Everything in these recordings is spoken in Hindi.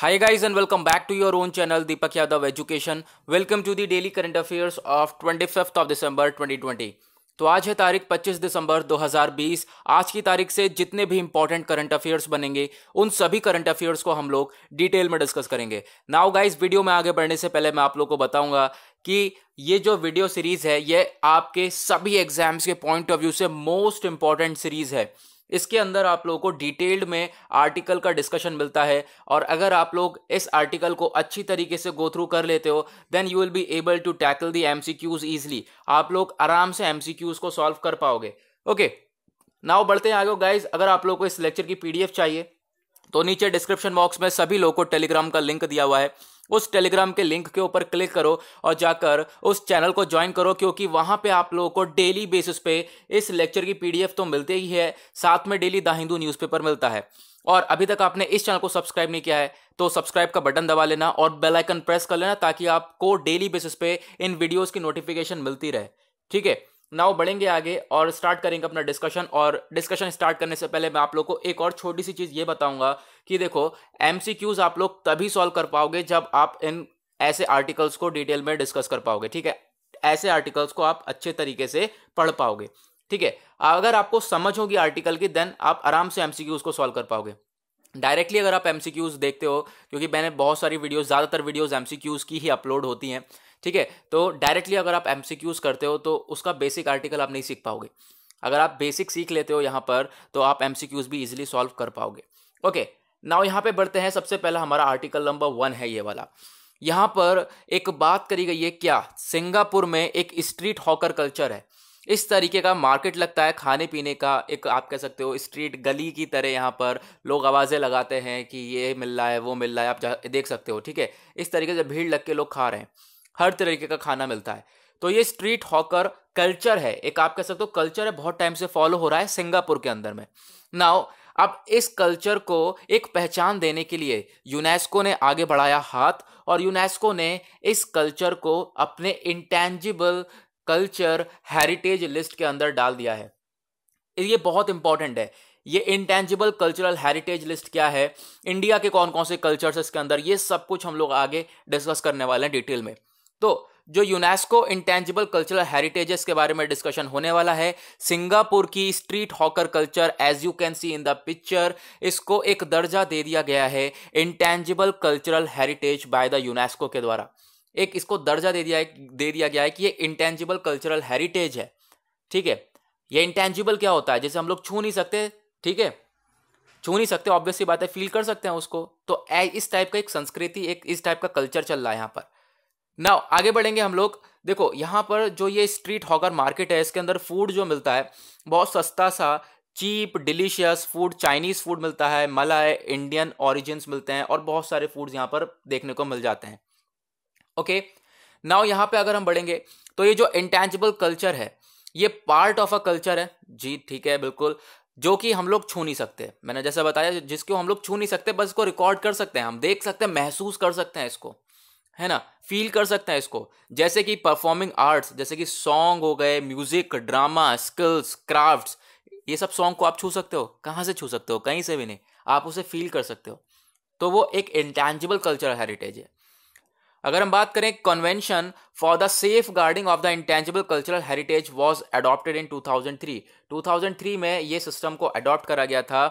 Hi guys and welcome back to your own channel Deepak Yadav Education. Welcome to the daily current affairs of 25th of December 2020. तो आज है तारीख 25 दिसंबर 2020 आज की तारीख से जितने भी इंपॉर्टेंट करंट अफेयर्स बनेंगे उन सभी करंट अफेयर्स को हम लोग डिटेल में डिस्कस करेंगे नाउ गाइज वीडियो में आगे बढ़ने से पहले मैं आप लोग को बताऊंगा कि ये जो वीडियो सीरीज है ये आपके सभी एग्जाम्स के पॉइंट ऑफ व्यू से मोस्ट इंपॉर्टेंट सीरीज है इसके अंदर आप लोगों को डिटेल्ड में आर्टिकल का डिस्कशन मिलता है और अगर आप लोग इस आर्टिकल को अच्छी तरीके से गो थ्रू कर लेते हो then you will be able to tackle the M C Qs easily आप लोग आराम से एम सी क्यूज को सॉल्व कर पाओगे ओके नाउ बढ़ते हैं आगे गाइज अगर आप लोग को इस लेक्चर की पीडीएफ चाहिए तो नीचे डिस्क्रिप्शन बॉक्स में सभी लोगों को टेलीग्राम का लिंक दिया हुआ है उस टेलीग्राम के लिंक के ऊपर क्लिक करो और जाकर उस चैनल को ज्वाइन करो क्योंकि वहां पे आप लोगों को डेली बेसिस पे इस लेक्चर की पीडीएफ तो मिलते ही है साथ में डेली द हिंदू न्यूज़पेपर मिलता है और अभी तक आपने इस चैनल को सब्सक्राइब नहीं किया है तो सब्सक्राइब का बटन दबा लेना और बेल आइकन प्रेस कर लेना ताकि आपको डेली बेसिस पे इन वीडियोज की नोटिफिकेशन मिलती रहे ठीक है नाउ बढ़ेंगे आगे और स्टार्ट करेंगे अपना डिस्कशन और डिस्कशन स्टार्ट करने से पहले मैं आप लोग को एक और छोटी सी चीज़ ये बताऊंगा कि देखो एम आप लोग तभी सॉल्व कर पाओगे जब आप इन ऐसे आर्टिकल्स को डिटेल में डिस्कस कर पाओगे ठीक है ऐसे आर्टिकल्स को आप अच्छे तरीके से पढ़ पाओगे ठीक है अगर आपको समझ होगी आर्टिकल की देन आप आराम से क्यूज को सॉल्व कर पाओगे डायरेक्टली अगर आप क्यूज देखते हो क्योंकि मैंने बहुत सारी वीडियोज़ ज़्यादातर वीडियोस क्यूज की ही अपलोड होती हैं ठीक है तो डायरेक्टली अगर आप क्यूज करते हो तो उसका बेसिक आर्टिकल आप नहीं सीख पाओगे अगर आप बेसिक सीख लेते हो यहाँ पर तो आप क्यूज भी इजिली सॉल्व कर पाओगे ओके नाउ यहाँ पे बढ़ते हैं सबसे पहला हमारा आर्टिकल नंबर वन है ये वाला यहाँ पर एक बात करी गई है क्या सिंगापुर में एक स्ट्रीट हॉकर कल्चर है इस तरीके का मार्केट लगता है खाने पीने का एक आप कह सकते हो स्ट्रीट गली की तरह यहाँ पर लोग आवाज़ें लगाते हैं कि ये मिल रहा है वो मिल रहा है आप देख सकते हो ठीक है इस तरीके से भीड़ लग के लोग खा रहे हैं हर तरीके का खाना मिलता है तो ये स्ट्रीट हॉकर कल्चर है एक आप कह सकते हो कल्चर है बहुत टाइम से फॉलो हो रहा है सिंगापुर के अंदर में नाउ अब इस कल्चर को एक पहचान देने के लिए यूनेस्को ने आगे बढ़ाया हाथ और यूनेस्को ने इस कल्चर को अपने इंटेंजिबल कल्चर हेरिटेज लिस्ट के अंदर डाल दिया है ये बहुत इंपॉर्टेंट है ये इंटेंजिबल कल्चरल हेरिटेज लिस्ट क्या है इंडिया के कौन कौन से कल्चर्स इसके अंदर ये सब कुछ हम लोग आगे डिस्कस करने वाले हैं डिटेल में तो जो यूनेस्को इंटेंजिबल कल्चरल हेरिटेजेस के बारे में डिस्कशन होने वाला है सिंगापुर की street hawker culture as you can see in the picture इसको एक दर्जा दे दिया गया है intangible cultural heritage by the UNESCO के द्वारा एक इसको दर्जा दे दिया दे दिया गया है कि ये इंटेंजिबल कल्चरल हेरिटेज है ठीक है ये इंटेंजिबल क्या होता है जैसे हम लोग छू नहीं सकते ठीक है छू नहीं सकते ऑब्वियसली बात है फील कर सकते हैं उसको तो इस टाइप का एक संस्कृति एक इस टाइप का कल्चर चल रहा है यहाँ पर नाउ आगे बढ़ेंगे हम लोग देखो यहाँ पर जो ये स्ट्रीट हॉकर मार्केट है इसके अंदर फूड जो मिलता है बहुत सस्ता सा cheap delicious food Chinese food मिलता है मलाय इंडियन ऑरिजिन मिलते हैं और बहुत सारे फूड्स यहाँ पर देखने को मिल जाते हैं ओके नाउ यहाँ पे अगर हम बढ़ेंगे तो ये जो इंटेंजिबल कल्चर है ये पार्ट ऑफ अ कल्चर है जी ठीक है बिल्कुल जो कि हम लोग छू नहीं सकते मैंने जैसा बताया जिसको हम लोग छू नहीं सकते बस इसको रिकॉर्ड कर सकते हैं हम देख सकते हैं महसूस कर सकते हैं इसको है ना फील कर सकते हैं इसको जैसे कि परफॉर्मिंग आर्ट्स जैसे कि सॉन्ग हो गए म्यूजिक ड्रामा स्किल्स क्राफ्ट्स ये सब सॉन्ग को आप छू सकते हो कहाँ से छू सकते हो कहीं से भी नहीं आप उसे फील कर सकते हो तो वो एक इंटेंजिबल कल्चरल हेरिटेज है अगर हम बात करें convention for the safeguarding of the intangible cultural heritage was adopted in 2003 2003 में ये सिस्टम को अडॉप्ट करा गया था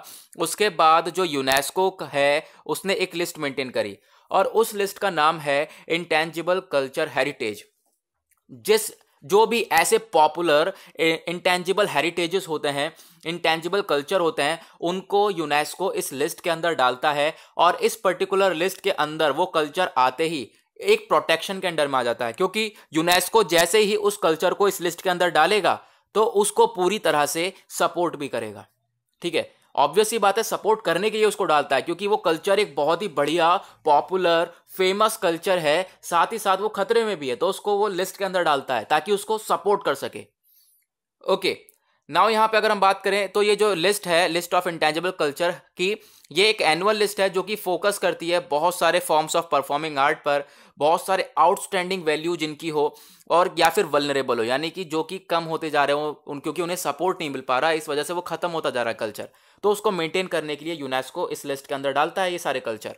उसके बाद जो यूनेस्को है उसने एक लिस्ट मेंटेन करी और उस लिस्ट का नाम है इंटेंजिबल कल्चर हेरिटेज जिस जो भी ऐसे पॉपुलर इंटेंजिबल हेरिटेजेस होते हैं इंटेंजिबल कल्चर होते हैं उनको यूनेस्को इस लिस्ट के अंदर डालता है और इस पर्टिकुलर लिस्ट के अंदर वो कल्चर आते ही एक प्रोटेक्शन के अंडर में आ जाता है क्योंकि यूनेस्को जैसे ही उस कल्चर को इस लिस्ट के अंदर डालेगा तो उसको पूरी तरह से सपोर्ट भी करेगा ठीक है ऑब्वियस ही बात है सपोर्ट करने के लिए उसको डालता है क्योंकि वो कल्चर एक बहुत ही बढ़िया पॉपुलर फेमस कल्चर है साथ ही साथ वो खतरे में भी है तो उसको वो लिस्ट के अंदर डालता है ताकि उसको सपोर्ट कर सके ओके नाउ यहाँ पे अगर हम बात करें तो ये जो लिस्ट है लिस्ट ऑफ इंटेंजिबल कल्चर की ये एक एनुअल लिस्ट है जो कि फोकस करती है बहुत सारे फॉर्म्स ऑफ परफॉर्मिंग आर्ट पर बहुत सारे आउटस्टैंडिंग वैल्यू जिनकी हो और या फिर वलनरेबल हो यानी कि जो कि कम होते जा रहे हो उन क्योंकि उन्हें सपोर्ट नहीं मिल पा रहा है इस वजह से वो खत्म होता जा रहा है कल्चर तो उसको मेंटेन करने के लिए यूनेस्को इस लिस्ट के अंदर डालता है ये सारे कल्चर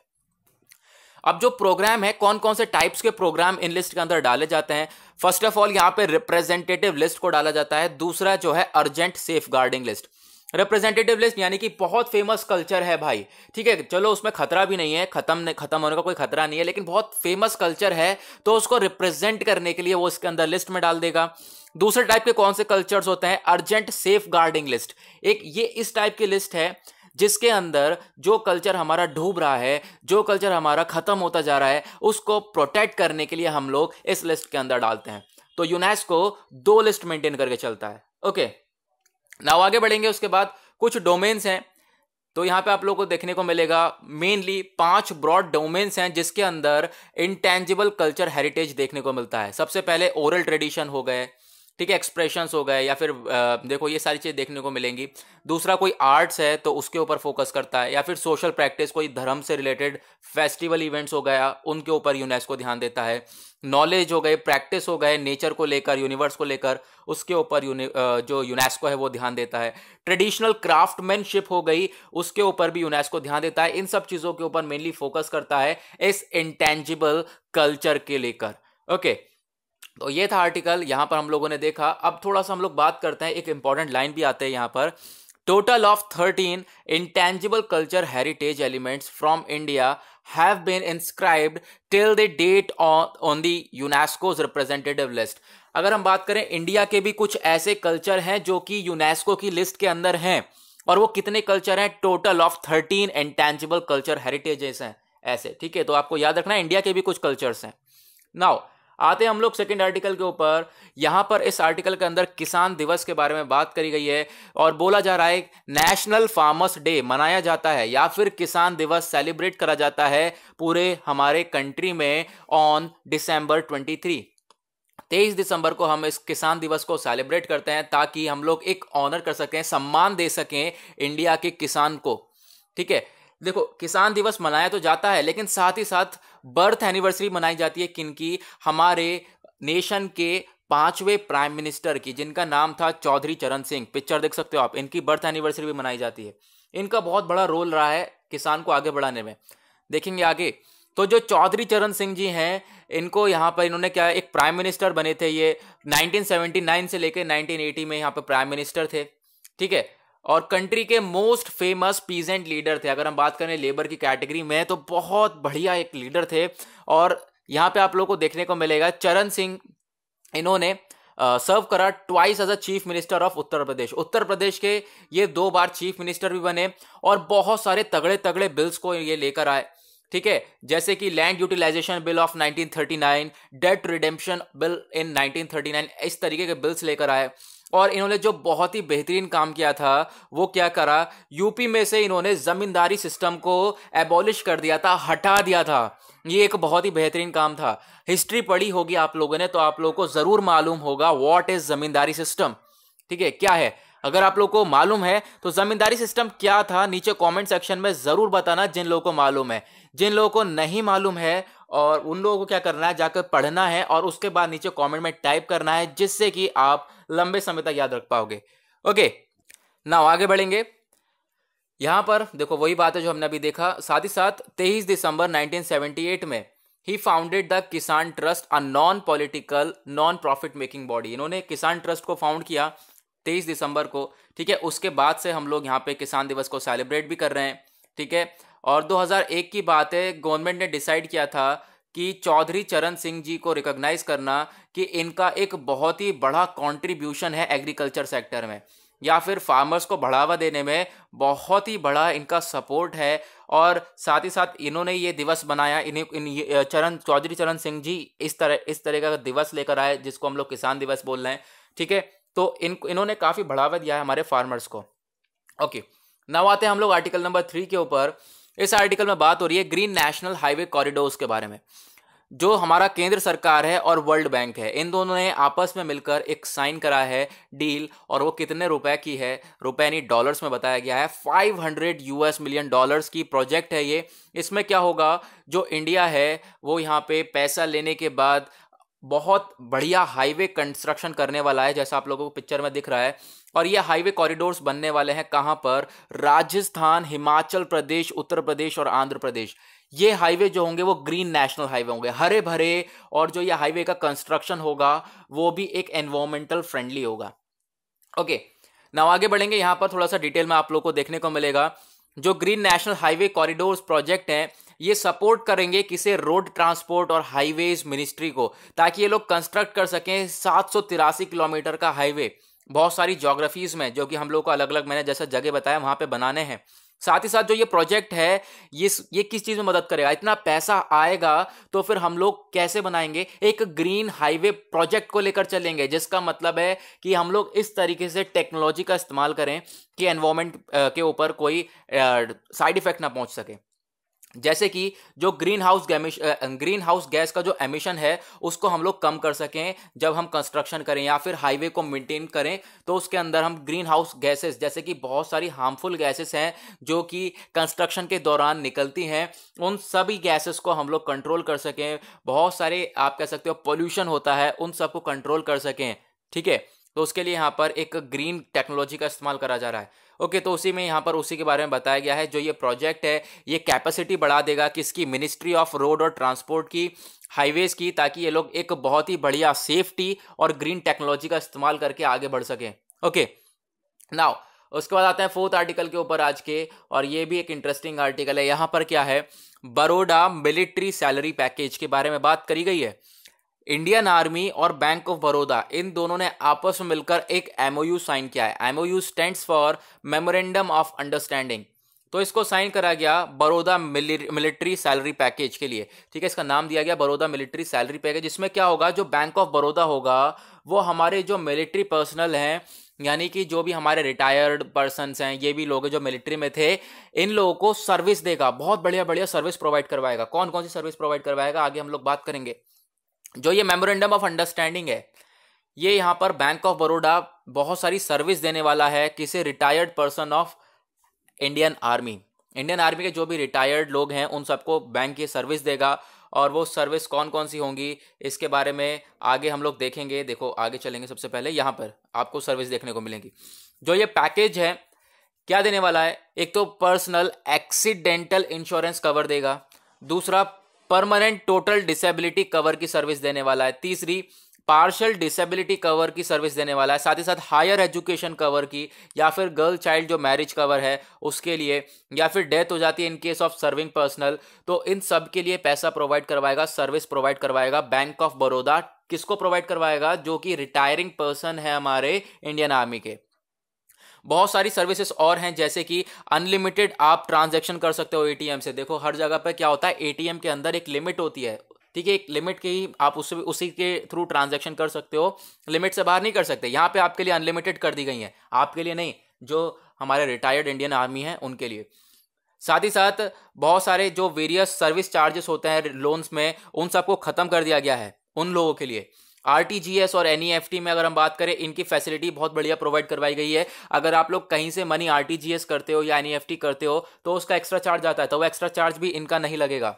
अब जो प्रोग्राम है कौन कौन से टाइप्स के प्रोग्राम इन लिस्ट के अंदर डाले जाते हैं फर्स्ट ऑफ ऑल यहाँ पे रिप्रेजेंटेटिव लिस्ट को डाला जाता है दूसरा जो है urgent safeguarding list representative list यानी कि बहुत फेमस कल्चर है भाई ठीक है चलो उसमें खतरा भी नहीं है खत्म खत्म होने का कोई खतरा नहीं है लेकिन बहुत फेमस कल्चर है तो उसको रिप्रेजेंट करने के लिए वो इसके अंदर लिस्ट में डाल देगा दूसरे टाइप के कौन से कल्चर्स होते हैं अर्जेंट सेफ गार्डिंग लिस्ट एक ये इस टाइप की लिस्ट है जिसके अंदर जो कल्चर हमारा डूब रहा है जो कल्चर हमारा खत्म होता जा रहा है उसको प्रोटेक्ट करने के लिए हम लोग इस लिस्ट के अंदर डालते हैं तो यूनेस्को दो लिस्ट मेंटेन करके चलता है ओके okay. नाउ आगे बढ़ेंगे उसके बाद कुछ डोमेन्स हैं तो यहाँ पे आप लोगों को देखने को मिलेगा मेनली पांच ब्रॉड डोमेन्स हैं जिसके अंदर इंटेंजिबल कल्चर हेरिटेज देखने को मिलता है सबसे पहले ओरल ट्रेडिशन हो गए ठीक है एक्सप्रेशंस हो गए या फिर देखो ये सारी चीज़ देखने को मिलेंगी दूसरा कोई आर्ट्स है तो उसके ऊपर फोकस करता है या फिर सोशल प्रैक्टिस कोई धर्म से रिलेटेड फेस्टिवल इवेंट्स हो गया उनके ऊपर यूनेस्को ध्यान देता है नॉलेज हो गए प्रैक्टिस हो गए नेचर को लेकर यूनिवर्स को लेकर उसके ऊपर जो यूनेस्को है वो ध्यान देता है ट्रेडिशनल क्राफ्टमैनशिप हो गई उसके ऊपर भी यूनेस्को ध्यान देता है इन सब चीज़ों के ऊपर मेनली फोकस करता है इस इंटेंजिबल कल्चर के लेकर ओके okay. तो ये था आर्टिकल यहाँ पर हम लोगों ने देखा अब थोड़ा सा हम लोग बात करते हैं एक इंपॉर्टेंट लाइन भी आते हैं यहाँ पर total of thirteen intangible culture heritage elements from India have been inscribed till the date on the UNESCO's representative list अगर हम बात करें इंडिया के भी कुछ ऐसे कल्चर हैं जो कि यूनेस्को की लिस्ट के अंदर हैं और वो कितने कल्चर हैं total of thirteen intangible culture heritages हैं ऐसे ठीक है तो आपको याद रखना इंडिया के भी कुछ कल्चर्स हैं नाउ आते हैं हम लोग सेकंड आर्टिकल के ऊपर यहां पर इस आर्टिकल के अंदर किसान दिवस के बारे में बात करी गई है और बोला जा रहा है नेशनल फार्मर्स डे मनाया जाता है या फिर किसान दिवस सेलिब्रेट करा जाता है पूरे हमारे कंट्री में ऑन डिसम्बर ट्वेंटी थ्री तेईस दिसंबर को हम इस किसान दिवस को सेलिब्रेट करते हैं ताकि हम लोग एक ऑनर कर सकें सम्मान दे सकें इंडिया के किसान को ठीक है देखो किसान दिवस मनाया तो जाता है लेकिन साथ ही साथ बर्थ एनिवर्सरी मनाई जाती है किनकी हमारे नेशन के पांचवें प्राइम मिनिस्टर की जिनका नाम था चौधरी चरण सिंह पिक्चर देख सकते हो आप इनकी बर्थ एनिवर्सरी भी मनाई जाती है इनका बहुत बड़ा रोल रहा है किसान को आगे बढ़ाने में देखेंगे आगे तो जो चौधरी चरण सिंह जी हैं इनको यहाँ पर इन्होंने क्या एक प्राइम मिनिस्टर बने थे ये 1979 से लेकर 1980 में यहाँ पर प्राइम मिनिस्टर थे ठीक है और कंट्री के मोस्ट फेमस पीजेंट लीडर थे अगर हम बात करें लेबर की कैटेगरी में तो बहुत बढ़िया एक लीडर थे और यहाँ पे आप लोगों को देखने को मिलेगा चरण सिंह इन्होंने सर्व करा twice as a chief minister of Uttar Pradesh Uttar Pradesh के ये दो बार चीफ मिनिस्टर भी बने और बहुत सारे तगड़े तगड़े बिल्स को ये लेकर आए ठीक है जैसे कि land utilisation bill of 1939 debt redemption bill in 1939 इस तरीके के बिल्स लेकर आए और इन्होंने जो बहुत ही बेहतरीन काम किया था वो क्या करा यूपी में से इन्होंने ज़मींदारी सिस्टम को एबॉलिश कर दिया था हटा दिया था ये एक बहुत ही बेहतरीन काम था हिस्ट्री पढ़ी होगी आप लोगों ने तो आप लोगों को ज़रूर मालूम होगा व्हाट इज़ ज़मींदारी सिस्टम ठीक है क्या है अगर आप लोग को मालूम है तो ज़मींदारी सिस्टम क्या था नीचे कमेंट सेक्शन में ज़रूर बताना जिन लोगों को मालूम है जिन लोगों को नहीं मालूम है और उन लोगों को क्या करना है जाकर पढ़ना है और उसके बाद नीचे कमेंट में टाइप करना है जिससे कि आप लंबे समय तक याद रख पाओगे ओके ना आगे बढ़ेंगे यहाँ पर देखो वही बात है जो हमने अभी देखा साथ ही साथ तेईस दिसंबर 1978 में ही founded the Kisan trust a non political non profit making body इन्होंने किसान ट्रस्ट को फाउंड किया तेईस दिसंबर को ठीक है उसके बाद से हम लोग यहाँ पे किसान दिवस को सेलिब्रेट भी कर रहे हैं ठीक है और 2001 की बात है गवर्नमेंट ने डिसाइड किया था कि चौधरी चरण सिंह जी को रिकॉग्नाइज करना कि इनका एक बहुत ही बड़ा कंट्रीब्यूशन है एग्रीकल्चर सेक्टर में या फिर फार्मर्स को बढ़ावा देने में बहुत ही बड़ा इनका सपोर्ट है और साथ ही साथ इन्होंने ये दिवस बनाया इन्हें इन चरण चौधरी चरण सिंह जी इस तरह इस तरह का दिवस लेकर आए जिसको हम लोग किसान दिवस बोल रहे हैं ठीक है तो इन इन्होंने काफ़ी बढ़ावा दिया है हमारे फार्मर्स को ओके नाउ आते हैं हम लोग आर्टिकल नंबर थ्री के ऊपर इस आर्टिकल में बात हो रही है ग्रीन नेशनल हाईवे कॉरिडोर्स के बारे में जो हमारा केंद्र सरकार है और वर्ल्ड बैंक है इन दोनों ने आपस में मिलकर एक साइन करा है डील और वो कितने रुपए की है रुपए नहीं डॉलर्स में बताया गया है 500 यूएस मिलियन डॉलर्स की प्रोजेक्ट है ये इसमें क्या होगा जो इंडिया है वो यहाँ पे पैसा लेने के बाद बहुत बढ़िया हाईवे कंस्ट्रक्शन करने वाला है जैसा आप लोगों को पिक्चर में दिख रहा है और ये हाईवे कॉरिडोर्स बनने वाले हैं कहाँ पर राजस्थान हिमाचल प्रदेश उत्तर प्रदेश और आंध्र प्रदेश ये हाईवे जो होंगे वो ग्रीन नेशनल हाईवे होंगे हरे भरे और जो ये हाईवे का कंस्ट्रक्शन होगा वो भी एक एनवायरमेंटल फ्रेंडली होगा ओके नाउ आगे बढ़ेंगे यहाँ पर थोड़ा सा डिटेल में आप लोग को देखने को मिलेगा जो green national highway corridors project हैं ये सपोर्ट करेंगे किसे रोड ट्रांसपोर्ट और हाईवेज मिनिस्ट्री को ताकि ये लोग कंस्ट्रक्ट कर सकें सात किलोमीटर का हाईवे बहुत सारी जोग्राफीज़ में जो कि हम लोग को अलग अलग मैंने जैसा जगह बताया वहाँ पे बनाने हैं साथ ही साथ जो ये प्रोजेक्ट है ये ये किस चीज़ में मदद करेगा इतना पैसा आएगा तो फिर हम लोग कैसे बनाएंगे एक ग्रीन हाईवे प्रोजेक्ट को लेकर चलेंगे जिसका मतलब है कि हम लोग इस तरीके से टेक्नोलॉजी का इस्तेमाल करें कि एनवायरमेंट के ऊपर कोई साइड इफेक्ट ना पहुंच सके जैसे कि जो green house green house gas का जो एमिशन है उसको हम लोग कम कर सकें जब हम कंस्ट्रक्शन करें या फिर हाईवे को मेंटेन करें तो उसके अंदर हम ग्रीन हाउस गैसेस जैसे कि बहुत सारी हार्मफुल गैसेस हैं जो कि कंस्ट्रक्शन के दौरान निकलती हैं उन सभी गैसेस को हम लोग कंट्रोल कर सकें बहुत सारे आप कह सकते हो पॉल्यूशन होता है उन सबको कंट्रोल कर सकें ठीक है तो उसके लिए यहाँ पर एक ग्रीन टेक्नोलॉजी का इस्तेमाल करा जा रहा है ओके तो उसी में यहाँ पर उसी के बारे में बताया गया है जो ये प्रोजेक्ट है ये कैपेसिटी बढ़ा देगा किसकी मिनिस्ट्री ऑफ रोड और ट्रांसपोर्ट की हाईवेज की ताकि ये लोग एक बहुत ही बढ़िया सेफ्टी और ग्रीन टेक्नोलॉजी का इस्तेमाल करके आगे बढ़ सकें ओके नाउ उसके बाद आते हैं फोर्थ आर्टिकल के ऊपर आज के और ये भी एक इंटरेस्टिंग आर्टिकल है यहाँ पर क्या है बरोडा मिलिट्री सैलरी पैकेज के बारे में बात करी गई है इंडियन आर्मी और बैंक ऑफ बड़ौदा इन दोनों ने आपस में मिलकर एक एमओयू साइन किया है MOU stands for memorandum of understanding तो इसको साइन करा गया बड़ौदा मिलिट्री सैलरी पैकेज के लिए ठीक है इसका नाम दिया गया बड़ौदा मिलिट्री सैलरी पैकेज इसमें क्या होगा जो बैंक ऑफ बड़ौदा होगा वो हमारे जो मिलिट्री पर्सनल हैं यानी कि जो भी हमारे रिटायर्ड पर्सनस हैं ये भी लोग जो मिलिट्री में थे इन लोगों को सर्विस देगा बहुत बढ़िया बढ़िया सर्विस प्रोवाइड करवाएगा कौन कौन सी सर्विस प्रोवाइड करवाएगा आगे हम लोग बात करेंगे जो ये मेमोरेंडम ऑफ अंडरस्टैंडिंग है ये यहाँ पर बैंक ऑफ बड़ौदा बहुत सारी सर्विस देने वाला है किसी retired person of Indian army Indian army के जो भी रिटायर्ड लोग हैं उन सबको बैंक ये सर्विस देगा और वो सर्विस कौन कौन सी होंगी इसके बारे में आगे हम लोग देखेंगे देखो आगे चलेंगे सबसे पहले यहाँ पर आपको सर्विस देखने को मिलेंगी जो ये पैकेज है क्या देने वाला है एक तो पर्सनल एक्सीडेंटल इंश्योरेंस कवर देगा दूसरा परमानेंट टोटल डिसेबिलिटी कवर की सर्विस देने वाला है तीसरी पार्शल डिसेबिलिटी कवर की सर्विस देने वाला है साथ ही साथ हायर एजुकेशन कवर की या फिर गर्ल चाइल्ड जो मैरिज कवर है उसके लिए या फिर डेथ हो जाती है in case of serving personal तो इन सब के लिए पैसा प्रोवाइड करवाएगा सर्विस प्रोवाइड करवाएगा बैंक ऑफ बड़ौदा किसको प्रोवाइड करवाएगा जो कि रिटायरिंग पर्सन है हमारे इंडियन आर्मी के बहुत सारी सर्विसेज और हैं जैसे कि अनलिमिटेड आप ट्रांजेक्शन कर सकते हो ए से देखो हर जगह पर क्या होता है ए के अंदर एक लिमिट होती है ठीक है एक लिमिट के ही आप उस उसी के थ्रू ट्रांजेक्शन कर सकते हो लिमिट से बाहर नहीं कर सकते यहाँ पे आपके लिए अनलिमिटेड कर दी गई है आपके लिए नहीं जो हमारे रिटायर्ड इंडियन आर्मी हैं उनके लिए साथ ही साथ बहुत सारे जो वेरियस सर्विस चार्जेस होते हैं लोन्स में उन सबको ख़त्म कर दिया गया है उन लोगों के लिए आरटीजीएस और एनईएफटी e में अगर हम बात करें इनकी फैसिलिटी बहुत बढ़िया प्रोवाइड करवाई गई है अगर आप लोग कहीं से मनी आरटीजीएस करते हो या एनईएफटी e करते हो तो उसका एक्स्ट्रा चार्ज आता है तो वो एक्स्ट्रा चार्ज भी इनका नहीं लगेगा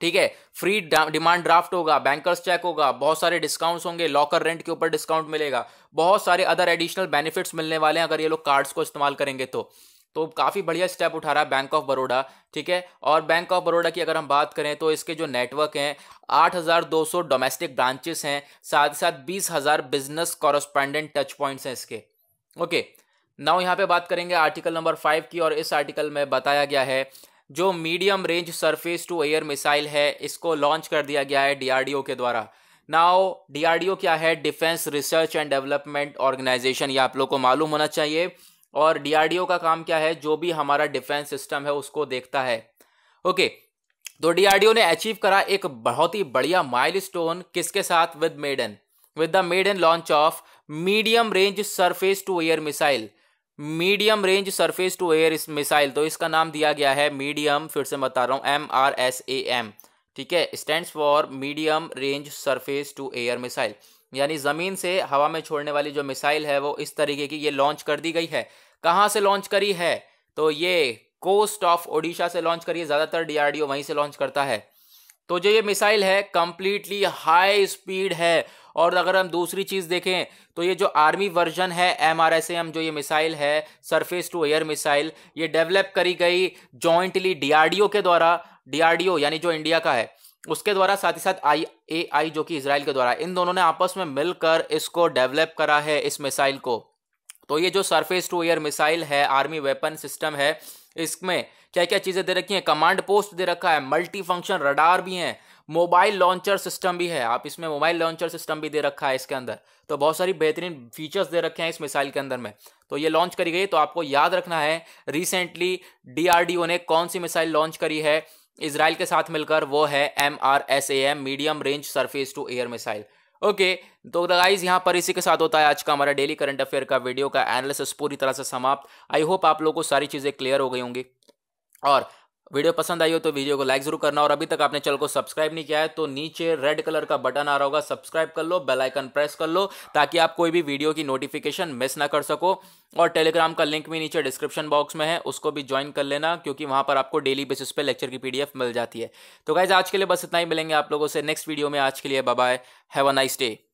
ठीक है फ्री डिमांड ड्राफ्ट होगा बैंकर्स चेक होगा बहुत सारे डिस्काउंट्स होंगे लॉकर रेंट के ऊपर डिस्काउंट मिलेगा बहुत सारे अदर एडिशनल बेनिफिट्स मिलने वाले हैं अगर ये लोग कार्ड्स को इस्तेमाल करेंगे तो तो काफ़ी बढ़िया स्टेप उठा रहा है बैंक ऑफ बड़ौदा ठीक है और बैंक ऑफ बड़ौदा की अगर हम बात करें तो इसके जो नेटवर्क हैं 8,200 डोमेस्टिक ब्रांचेस हैं साथ ही साथ 20,000 बिजनेस कॉरस्पॉन्डेंट टच पॉइंट्स हैं इसके ओके नाउ यहाँ पे बात करेंगे आर्टिकल नंबर फाइव की और इस आर्टिकल में बताया गया है जो medium range surface to air missile है इसको लॉन्च कर दिया गया है डीआरडीओ के द्वारा नाओ डीआरडीओ क्या है defence research and development organisation ये आप लोग को मालूम होना चाहिए और डीआरडीओ का काम क्या है जो भी हमारा डिफेंस सिस्टम है उसको देखता है ओके तो डीआरडीओ ने अचीव करा एक बहुत ही बढ़िया माइलस्टोन किसके साथ with maiden with the maiden launch of medium range surface to air missile medium range surface to air missile तो इसका नाम दिया गया है मीडियम फिर से बता रहा हूँ M R S A M ठीक है stand for medium range surface to air missile यानी ज़मीन से हवा में छोड़ने वाली जो मिसाइल है वो इस तरीके की ये लॉन्च कर दी गई है कहाँ से लॉन्च करी है तो ये कोस्ट ऑफ ओडिशा से लॉन्च करी है ज़्यादातर डीआरडीओ वहीं से लॉन्च करता है तो जो ये मिसाइल है कंप्लीटली हाई स्पीड है और अगर हम दूसरी चीज़ देखें तो ये जो आर्मी वर्जन है एम आर एस एम जो ये मिसाइल है सरफेस टू एयर मिसाइल ये डेवलप करी गई जॉइंटली डीआरडीओ के द्वारा डीआरडीओ यानी जो इंडिया का है उसके द्वारा साथ ही साथ आई ए आई जो कि इसराइल के द्वारा इन दोनों ने आपस में मिलकर इसको डेवलप करा है इस मिसाइल को तो ये जो सरफेस टू एयर मिसाइल है आर्मी वेपन सिस्टम है इसमें क्या क्या चीज़ें दे रखी हैं कमांड पोस्ट दे रखा है मल्टी फंक्शन रडार भी हैं मोबाइल लॉन्चर सिस्टम भी है आप इसमें मोबाइल लॉन्चर सिस्टम भी दे रखा है इसके अंदर तो बहुत सारी बेहतरीन फीचर्स दे रखे हैं इस मिसाइल के अंदर में तो ये लॉन्च करी गई तो आपको याद रखना है रिसेंटली डीआरडीओ ने कौन सी मिसाइल लॉन्च करी है इसराइल के साथ मिलकर वो है M R S A M medium range surface to air missile okay तो गाइज यहाँ पर इसी के साथ होता है आज का हमारा डेली करंट अफेयर का वीडियो का एनालिसिस पूरी तरह से समाप्त आई होप आप लोगों को सारी चीज़ें क्लियर हो गई होंगी और वीडियो पसंद आई हो तो वीडियो को लाइक जरूर करना और अभी तक आपने चैनल को सब्सक्राइब नहीं किया है तो नीचे रेड कलर का बटन आ रहा होगा सब्सक्राइब कर लो बेल आइकन प्रेस कर लो ताकि आप कोई भी वीडियो की नोटिफिकेशन मिस ना कर सको और टेलीग्राम का लिंक भी नीचे डिस्क्रिप्शन बॉक्स में है उसको भी ज्वाइन कर लेना क्योंकि वहां पर आपको डेली बेसिस पर लेक्चर की पी मिल जाती है तो गाइज आज के लिए बस इतना ही मिलेंगे आप लोगों से नेक्स्ट वीडियो में आज के लिए bye have a nice day